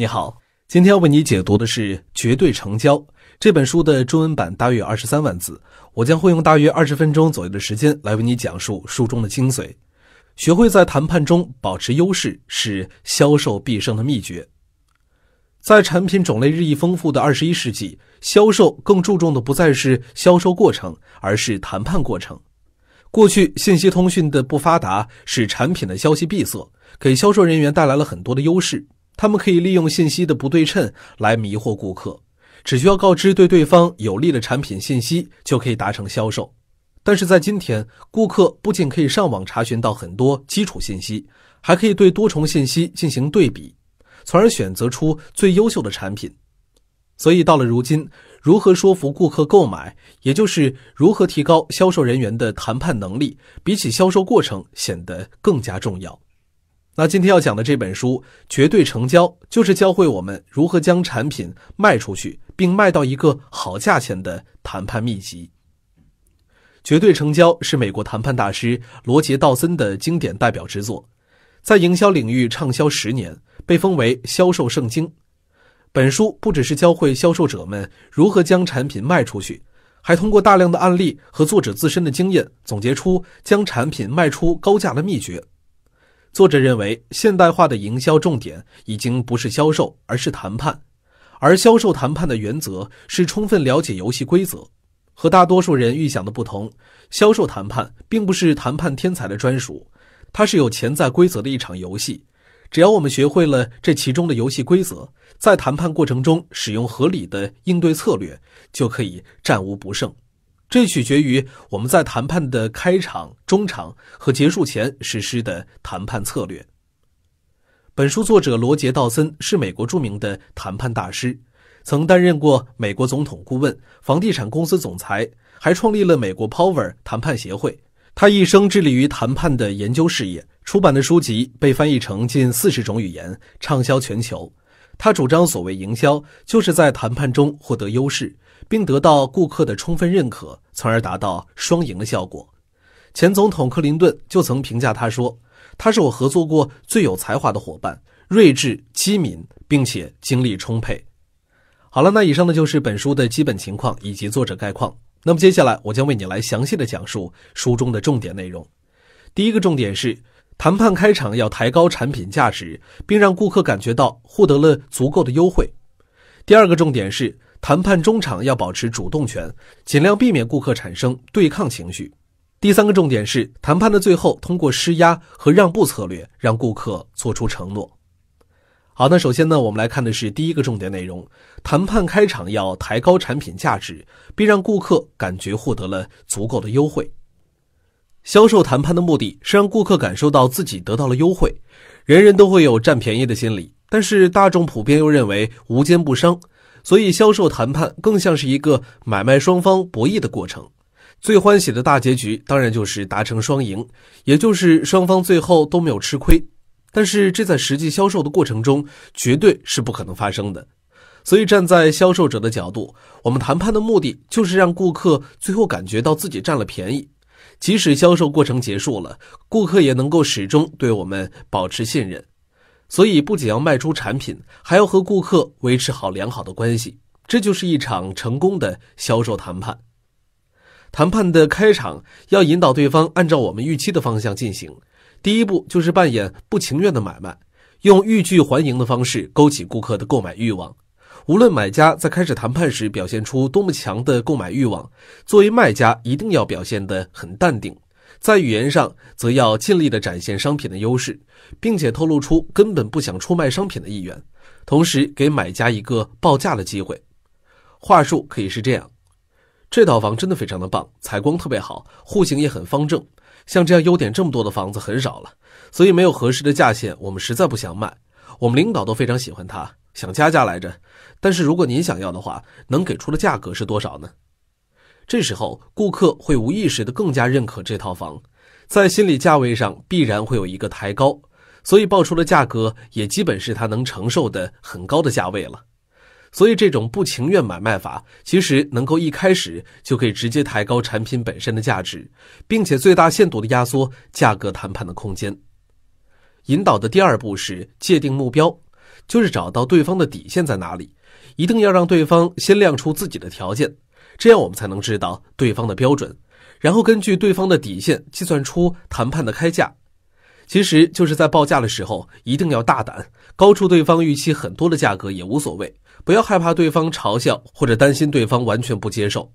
你好，今天要为你解读的是《绝对成交》这本书的中文版，大约二十三万字。我将会用大约二十分钟左右的时间来为你讲述书中的精髓。学会在谈判中保持优势是销售必胜的秘诀。在产品种类日益丰富的二十一世纪，销售更注重的不再是销售过程，而是谈判过程。过去信息通讯的不发达使产品的消息闭塞，给销售人员带来了很多的优势。他们可以利用信息的不对称来迷惑顾客，只需要告知对对方有利的产品信息就可以达成销售。但是在今天，顾客不仅可以上网查询到很多基础信息，还可以对多重信息进行对比，从而选择出最优秀的产品。所以到了如今，如何说服顾客购买，也就是如何提高销售人员的谈判能力，比起销售过程显得更加重要。那今天要讲的这本书《绝对成交》，就是教会我们如何将产品卖出去，并卖到一个好价钱的谈判秘籍。《绝对成交》是美国谈判大师罗杰·道森的经典代表之作，在营销领域畅销十年，被封为销售圣经。本书不只是教会销售者们如何将产品卖出去，还通过大量的案例和作者自身的经验，总结出将产品卖出高价的秘诀。作者认为，现代化的营销重点已经不是销售，而是谈判，而销售谈判的原则是充分了解游戏规则。和大多数人预想的不同，销售谈判并不是谈判天才的专属，它是有潜在规则的一场游戏。只要我们学会了这其中的游戏规则，在谈判过程中使用合理的应对策略，就可以战无不胜。这取决于我们在谈判的开场、中场和结束前实施的谈判策略。本书作者罗杰·道森是美国著名的谈判大师，曾担任过美国总统顾问、房地产公司总裁，还创立了美国 Power 谈判协会。他一生致力于谈判的研究事业，出版的书籍被翻译成近四十种语言，畅销全球。他主张，所谓营销，就是在谈判中获得优势。并得到顾客的充分认可，从而达到双赢的效果。前总统克林顿就曾评价他说：“他是我合作过最有才华的伙伴，睿智、机敏，并且精力充沛。”好了，那以上呢就是本书的基本情况以及作者概况。那么接下来我将为你来详细的讲述书中的重点内容。第一个重点是谈判开场要抬高产品价值，并让顾客感觉到获得了足够的优惠。第二个重点是。谈判中场要保持主动权，尽量避免顾客产生对抗情绪。第三个重点是，谈判的最后通过施压和让步策略，让顾客做出承诺。好，那首先呢，我们来看的是第一个重点内容：谈判开场要抬高产品价值，并让顾客感觉获得了足够的优惠。销售谈判的目的是让顾客感受到自己得到了优惠。人人都会有占便宜的心理，但是大众普遍又认为无奸不商。所以，销售谈判更像是一个买卖双方博弈的过程。最欢喜的大结局当然就是达成双赢，也就是双方最后都没有吃亏。但是，这在实际销售的过程中绝对是不可能发生的。所以，站在销售者的角度，我们谈判的目的就是让顾客最后感觉到自己占了便宜，即使销售过程结束了，顾客也能够始终对我们保持信任。所以不仅要卖出产品，还要和顾客维持好良好的关系，这就是一场成功的销售谈判。谈判的开场要引导对方按照我们预期的方向进行。第一步就是扮演不情愿的买卖，用欲拒还迎的方式勾起顾客的购买欲望。无论买家在开始谈判时表现出多么强的购买欲望，作为卖家一定要表现的很淡定。在语言上，则要尽力的展现商品的优势，并且透露出根本不想出卖商品的意愿，同时给买家一个报价的机会。话术可以是这样：这套房真的非常的棒，采光特别好，户型也很方正，像这样优点这么多的房子很少了，所以没有合适的价钱，我们实在不想卖。我们领导都非常喜欢它，想加价来着。但是如果您想要的话，能给出的价格是多少呢？这时候，顾客会无意识的更加认可这套房，在心理价位上必然会有一个抬高，所以报出的价格也基本是他能承受的很高的价位了。所以，这种不情愿买卖法其实能够一开始就可以直接抬高产品本身的价值，并且最大限度的压缩价格谈判的空间。引导的第二步是界定目标，就是找到对方的底线在哪里，一定要让对方先亮出自己的条件。这样我们才能知道对方的标准，然后根据对方的底线计算出谈判的开价。其实就是在报价的时候一定要大胆，高出对方预期很多的价格也无所谓，不要害怕对方嘲笑或者担心对方完全不接受。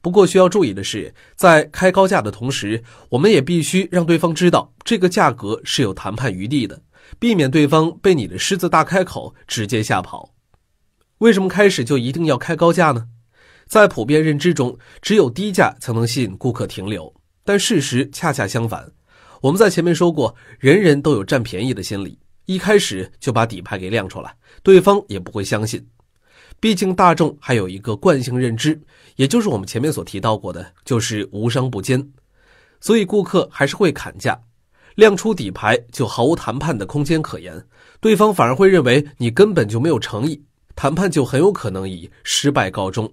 不过需要注意的是，在开高价的同时，我们也必须让对方知道这个价格是有谈判余地的，避免对方被你的狮子大开口直接吓跑。为什么开始就一定要开高价呢？在普遍认知中，只有低价才能吸引顾客停留，但事实恰恰相反。我们在前面说过，人人都有占便宜的心理，一开始就把底牌给亮出来，对方也不会相信。毕竟大众还有一个惯性认知，也就是我们前面所提到过的，就是无商不奸，所以顾客还是会砍价，亮出底牌就毫无谈判的空间可言，对方反而会认为你根本就没有诚意，谈判就很有可能以失败告终。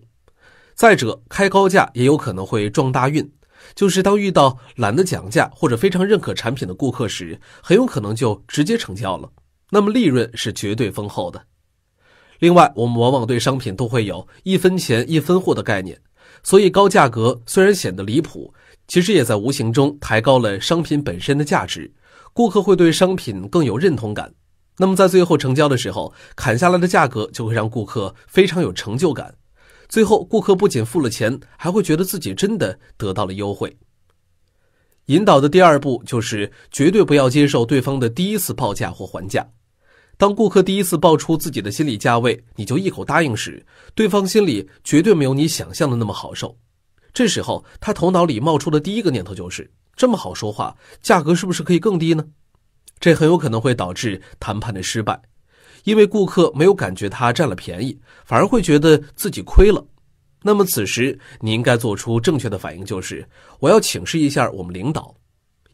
再者，开高价也有可能会撞大运，就是当遇到懒得讲价或者非常认可产品的顾客时，很有可能就直接成交了。那么利润是绝对丰厚的。另外，我们往往对商品都会有一分钱一分货的概念，所以高价格虽然显得离谱，其实也在无形中抬高了商品本身的价值，顾客会对商品更有认同感。那么在最后成交的时候，砍下来的价格就会让顾客非常有成就感。最后，顾客不仅付了钱，还会觉得自己真的得到了优惠。引导的第二步就是绝对不要接受对方的第一次报价或还价。当顾客第一次报出自己的心理价位，你就一口答应时，对方心里绝对没有你想象的那么好受。这时候，他头脑里冒出的第一个念头就是：这么好说话，价格是不是可以更低呢？这很有可能会导致谈判的失败。因为顾客没有感觉他占了便宜，反而会觉得自己亏了。那么此时你应该做出正确的反应，就是我要请示一下我们领导。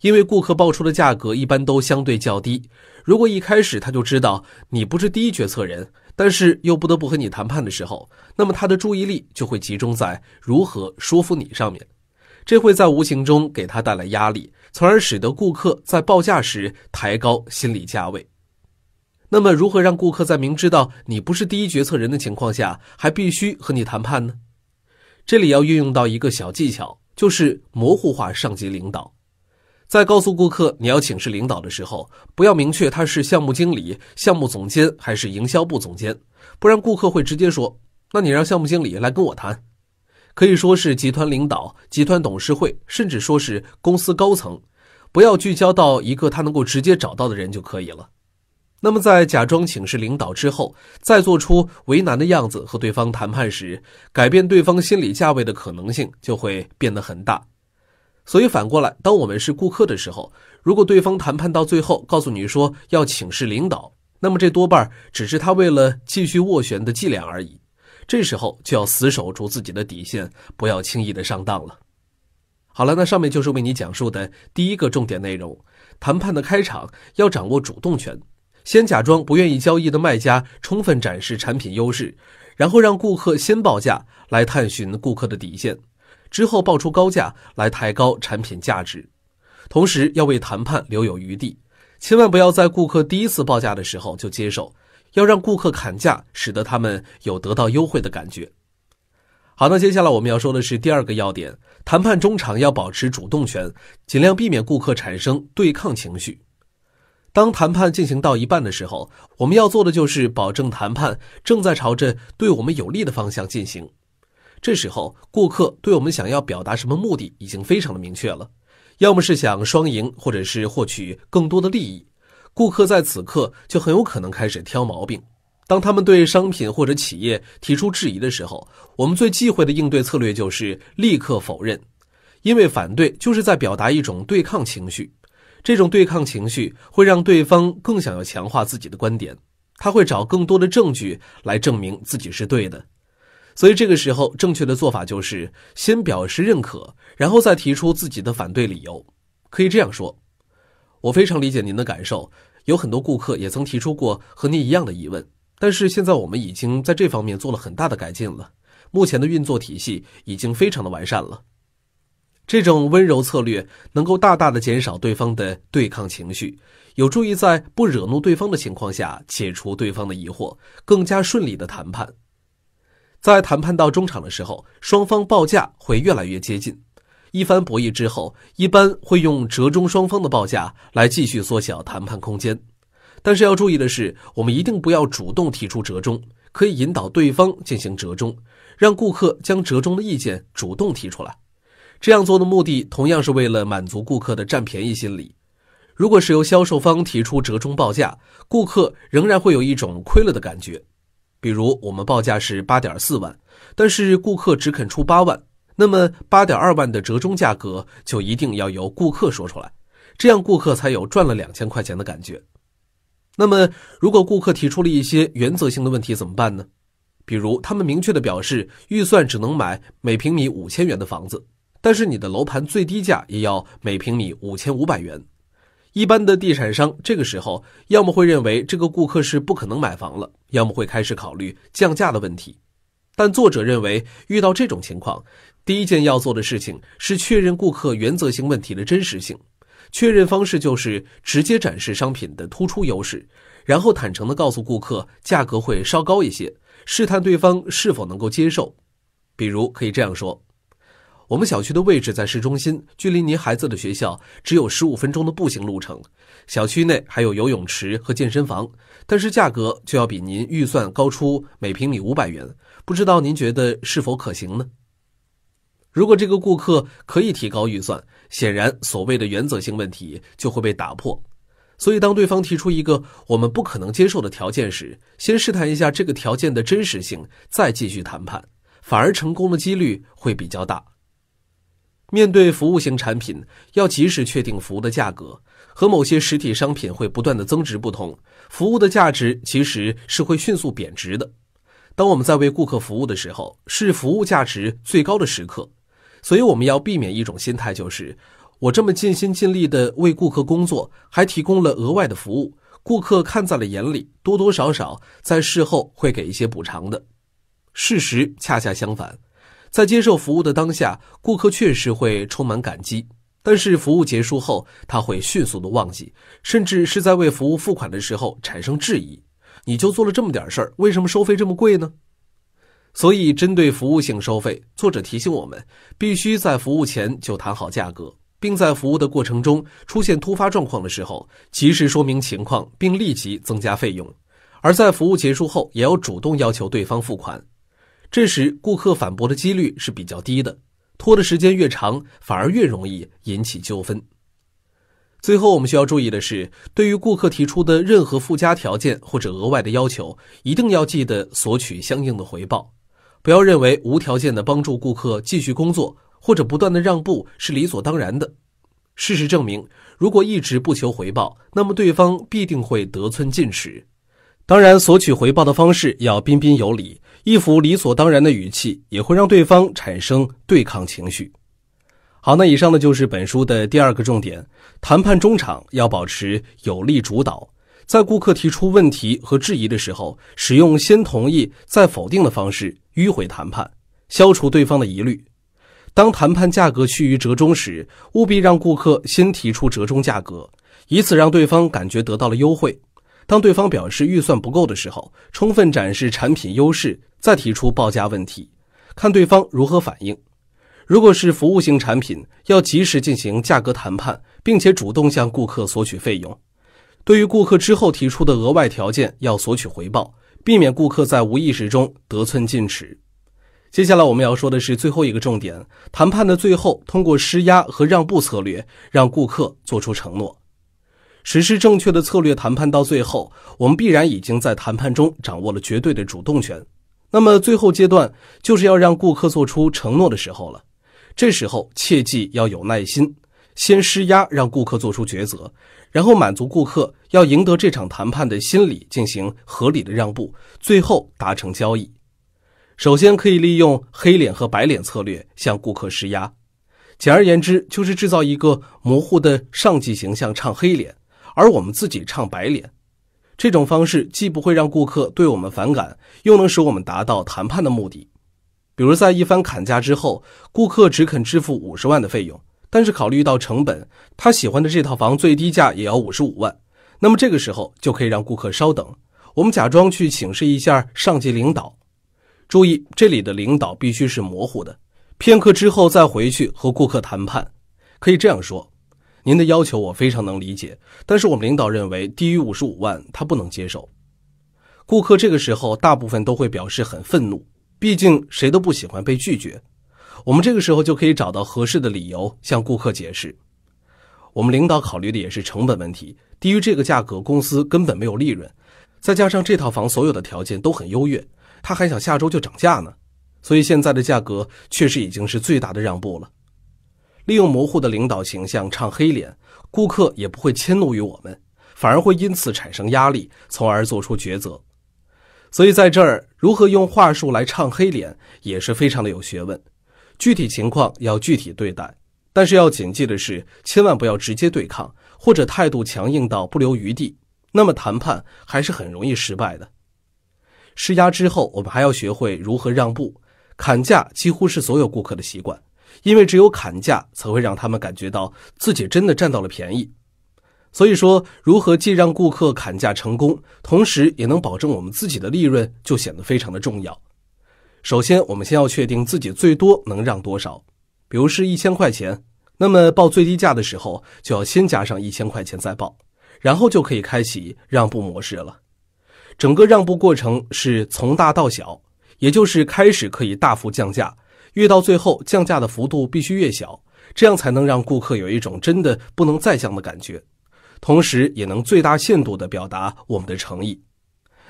因为顾客报出的价格一般都相对较低，如果一开始他就知道你不是第一决策人，但是又不得不和你谈判的时候，那么他的注意力就会集中在如何说服你上面，这会在无形中给他带来压力，从而使得顾客在报价时抬高心理价位。那么，如何让顾客在明知道你不是第一决策人的情况下，还必须和你谈判呢？这里要运用到一个小技巧，就是模糊化上级领导。在告诉顾客你要请示领导的时候，不要明确他是项目经理、项目总监还是营销部总监，不然顾客会直接说：“那你让项目经理来跟我谈。”可以说是集团领导、集团董事会，甚至说是公司高层，不要聚焦到一个他能够直接找到的人就可以了。那么，在假装请示领导之后，再做出为难的样子和对方谈判时，改变对方心理价位的可能性就会变得很大。所以，反过来，当我们是顾客的时候，如果对方谈判到最后告诉你说要请示领导，那么这多半只是他为了继续斡旋的伎俩而已。这时候就要死守住自己的底线，不要轻易的上当了。好了，那上面就是为你讲述的第一个重点内容：谈判的开场要掌握主动权。先假装不愿意交易的卖家，充分展示产品优势，然后让顾客先报价，来探寻顾客的底线，之后报出高价来抬高产品价值，同时要为谈判留有余地，千万不要在顾客第一次报价的时候就接受，要让顾客砍价，使得他们有得到优惠的感觉。好，那接下来我们要说的是第二个要点：谈判中场要保持主动权，尽量避免顾客产生对抗情绪。当谈判进行到一半的时候，我们要做的就是保证谈判正在朝着对我们有利的方向进行。这时候，顾客对我们想要表达什么目的已经非常的明确了，要么是想双赢，或者是获取更多的利益。顾客在此刻就很有可能开始挑毛病。当他们对商品或者企业提出质疑的时候，我们最忌讳的应对策略就是立刻否认，因为反对就是在表达一种对抗情绪。这种对抗情绪会让对方更想要强化自己的观点，他会找更多的证据来证明自己是对的。所以这个时候，正确的做法就是先表示认可，然后再提出自己的反对理由。可以这样说，我非常理解您的感受，有很多顾客也曾提出过和您一样的疑问。但是现在我们已经在这方面做了很大的改进了，目前的运作体系已经非常的完善了。这种温柔策略能够大大的减少对方的对抗情绪，有助于在不惹怒对方的情况下解除对方的疑惑，更加顺利的谈判。在谈判到中场的时候，双方报价会越来越接近，一番博弈之后，一般会用折中双方的报价来继续缩小谈判空间。但是要注意的是，我们一定不要主动提出折中，可以引导对方进行折中，让顾客将折中的意见主动提出来。这样做的目的同样是为了满足顾客的占便宜心理。如果是由销售方提出折中报价，顾客仍然会有一种亏了的感觉。比如我们报价是八点四万，但是顾客只肯出八万，那么八点二万的折中价格就一定要由顾客说出来，这样顾客才有赚了两千块钱的感觉。那么，如果顾客提出了一些原则性的问题怎么办呢？比如他们明确的表示预算只能买每平米五千元的房子。但是你的楼盘最低价也要每平米五千五百元，一般的地产商这个时候要么会认为这个顾客是不可能买房了，要么会开始考虑降价的问题。但作者认为，遇到这种情况，第一件要做的事情是确认顾客原则性问题的真实性。确认方式就是直接展示商品的突出优势，然后坦诚的告诉顾客价格会稍高一些，试探对方是否能够接受。比如可以这样说。我们小区的位置在市中心，距离您孩子的学校只有十五分钟的步行路程。小区内还有游泳池和健身房，但是价格就要比您预算高出每平米五百元。不知道您觉得是否可行呢？如果这个顾客可以提高预算，显然所谓的原则性问题就会被打破。所以，当对方提出一个我们不可能接受的条件时，先试探一下这个条件的真实性，再继续谈判，反而成功的几率会比较大。面对服务型产品，要及时确定服务的价格。和某些实体商品会不断的增值不同，服务的价值其实是会迅速贬值的。当我们在为顾客服务的时候，是服务价值最高的时刻。所以我们要避免一种心态，就是我这么尽心尽力的为顾客工作，还提供了额外的服务，顾客看在了眼里，多多少少在事后会给一些补偿的。事实恰恰相反。在接受服务的当下，顾客确实会充满感激，但是服务结束后，他会迅速的忘记，甚至是在为服务付款的时候产生质疑：，你就做了这么点事儿，为什么收费这么贵呢？所以，针对服务性收费，作者提醒我们，必须在服务前就谈好价格，并在服务的过程中出现突发状况的时候，及时说明情况，并立即增加费用；而在服务结束后，也要主动要求对方付款。这时，顾客反驳的几率是比较低的。拖的时间越长，反而越容易引起纠纷。最后，我们需要注意的是，对于顾客提出的任何附加条件或者额外的要求，一定要记得索取相应的回报。不要认为无条件的帮助顾客继续工作或者不断的让步是理所当然的。事实证明，如果一直不求回报，那么对方必定会得寸进尺。当然，索取回报的方式要彬彬有礼。一副理所当然的语气，也会让对方产生对抗情绪。好，那以上呢就是本书的第二个重点：谈判中场要保持有力主导。在顾客提出问题和质疑的时候，使用先同意再否定的方式迂回谈判，消除对方的疑虑。当谈判价格趋于折中时，务必让顾客先提出折中价格，以此让对方感觉得到了优惠。当对方表示预算不够的时候，充分展示产品优势，再提出报价问题，看对方如何反应。如果是服务型产品，要及时进行价格谈判，并且主动向顾客索取费用。对于顾客之后提出的额外条件，要索取回报，避免顾客在无意识中得寸进尺。接下来我们要说的是最后一个重点：谈判的最后，通过施压和让步策略，让顾客做出承诺。实施正确的策略谈判到最后，我们必然已经在谈判中掌握了绝对的主动权。那么最后阶段就是要让顾客做出承诺的时候了。这时候切记要有耐心，先施压让顾客做出抉择，然后满足顾客要赢得这场谈判的心理，进行合理的让步，最后达成交易。首先可以利用黑脸和白脸策略向顾客施压。简而言之，就是制造一个模糊的上级形象，唱黑脸。而我们自己唱白脸，这种方式既不会让顾客对我们反感，又能使我们达到谈判的目的。比如，在一番砍价之后，顾客只肯支付五十万的费用，但是考虑到成本，他喜欢的这套房最低价也要五十五万。那么这个时候就可以让顾客稍等，我们假装去请示一下上级领导。注意，这里的领导必须是模糊的。片刻之后再回去和顾客谈判，可以这样说。您的要求我非常能理解，但是我们领导认为低于五十五万他不能接受。顾客这个时候大部分都会表示很愤怒，毕竟谁都不喜欢被拒绝。我们这个时候就可以找到合适的理由向顾客解释，我们领导考虑的也是成本问题，低于这个价格公司根本没有利润，再加上这套房所有的条件都很优越，他还想下周就涨价呢，所以现在的价格确实已经是最大的让步了。利用模糊的领导形象唱黑脸，顾客也不会迁怒于我们，反而会因此产生压力，从而做出抉择。所以，在这儿如何用话术来唱黑脸也是非常的有学问，具体情况要具体对待。但是要谨记的是，千万不要直接对抗或者态度强硬到不留余地，那么谈判还是很容易失败的。施压之后，我们还要学会如何让步，砍价几乎是所有顾客的习惯。因为只有砍价才会让他们感觉到自己真的占到了便宜，所以说如何既让顾客砍价成功，同时也能保证我们自己的利润，就显得非常的重要。首先，我们先要确定自己最多能让多少，比如是一千块钱，那么报最低价的时候就要先加上一千块钱再报，然后就可以开启让步模式了。整个让步过程是从大到小，也就是开始可以大幅降价。越到最后，降价的幅度必须越小，这样才能让顾客有一种真的不能再降的感觉，同时也能最大限度地表达我们的诚意。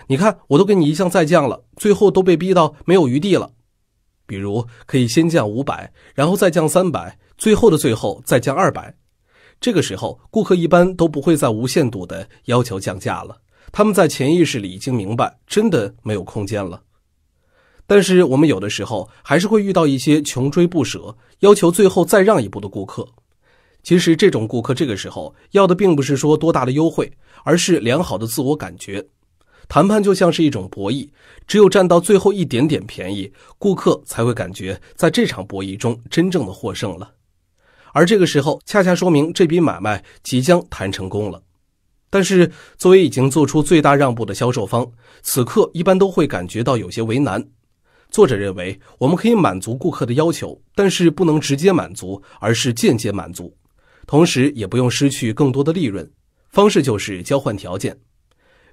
你看，我都给你一降再降了，最后都被逼到没有余地了。比如，可以先降五百，然后再降三百，最后的最后再降二百。这个时候，顾客一般都不会再无限度的要求降价了，他们在潜意识里已经明白真的没有空间了。但是我们有的时候还是会遇到一些穷追不舍、要求最后再让一步的顾客。其实这种顾客这个时候要的并不是说多大的优惠，而是良好的自我感觉。谈判就像是一种博弈，只有占到最后一点点便宜，顾客才会感觉在这场博弈中真正的获胜了。而这个时候恰恰说明这笔买卖即将谈成功了。但是作为已经做出最大让步的销售方，此刻一般都会感觉到有些为难。作者认为，我们可以满足顾客的要求，但是不能直接满足，而是间接满足，同时也不用失去更多的利润。方式就是交换条件，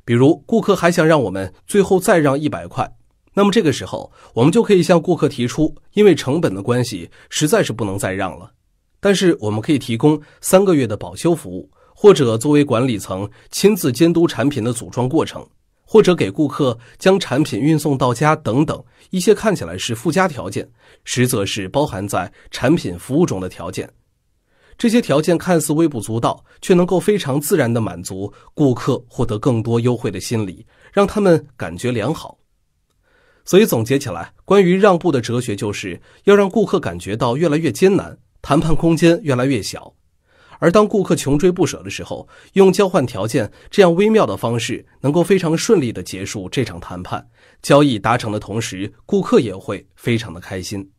比如顾客还想让我们最后再让一百块，那么这个时候我们就可以向顾客提出，因为成本的关系，实在是不能再让了。但是我们可以提供三个月的保修服务，或者作为管理层亲自监督产品的组装过程。或者给顾客将产品运送到家等等，一些看起来是附加条件，实则是包含在产品服务中的条件。这些条件看似微不足道，却能够非常自然地满足顾客获得更多优惠的心理，让他们感觉良好。所以总结起来，关于让步的哲学就是要让顾客感觉到越来越艰难，谈判空间越来越小。而当顾客穷追不舍的时候，用交换条件这样微妙的方式，能够非常顺利的结束这场谈判，交易达成的同时，顾客也会非常的开心。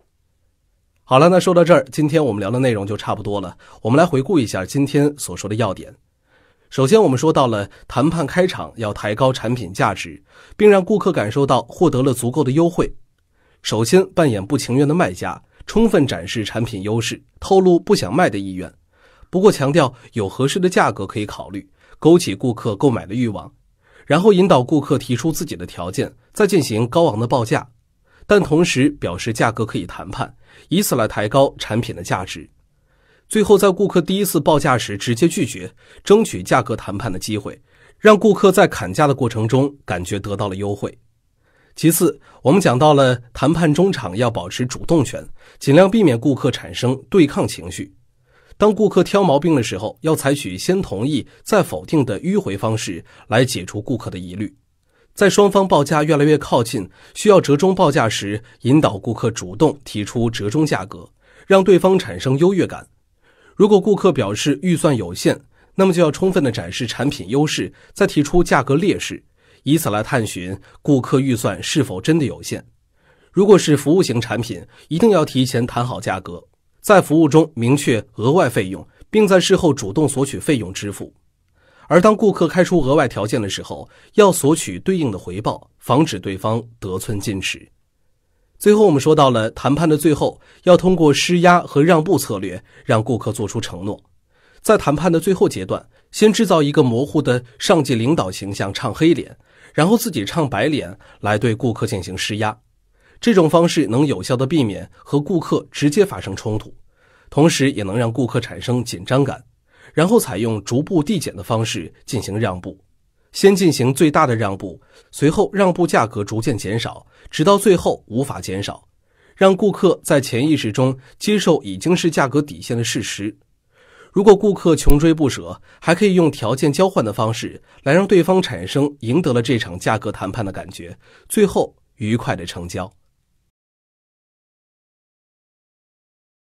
好了，那说到这儿，今天我们聊的内容就差不多了。我们来回顾一下今天所说的要点。首先，我们说到了谈判开场要抬高产品价值，并让顾客感受到获得了足够的优惠。首先，扮演不情愿的卖家，充分展示产品优势，透露不想卖的意愿。不过强调有合适的价格可以考虑，勾起顾客购买的欲望，然后引导顾客提出自己的条件，再进行高昂的报价，但同时表示价格可以谈判，以此来抬高产品的价值。最后在顾客第一次报价时直接拒绝，争取价格谈判的机会，让顾客在砍价的过程中感觉得到了优惠。其次，我们讲到了谈判中场要保持主动权，尽量避免顾客产生对抗情绪。当顾客挑毛病的时候，要采取先同意再否定的迂回方式来解除顾客的疑虑。在双方报价越来越靠近，需要折中报价时，引导顾客主动提出折中价格，让对方产生优越感。如果顾客表示预算有限，那么就要充分的展示产品优势，再提出价格劣势，以此来探寻顾客预算是否真的有限。如果是服务型产品，一定要提前谈好价格。在服务中明确额外费用，并在事后主动索取费用支付；而当顾客开出额外条件的时候，要索取对应的回报，防止对方得寸进尺。最后，我们说到了谈判的最后，要通过施压和让步策略，让顾客做出承诺。在谈判的最后阶段，先制造一个模糊的上级领导形象，唱黑脸，然后自己唱白脸来对顾客进行施压。这种方式能有效的避免和顾客直接发生冲突，同时也能让顾客产生紧张感，然后采用逐步递减的方式进行让步，先进行最大的让步，随后让步价格逐渐减少，直到最后无法减少，让顾客在潜意识中接受已经是价格底线的事实。如果顾客穷追不舍，还可以用条件交换的方式来让对方产生赢得了这场价格谈判的感觉，最后愉快的成交。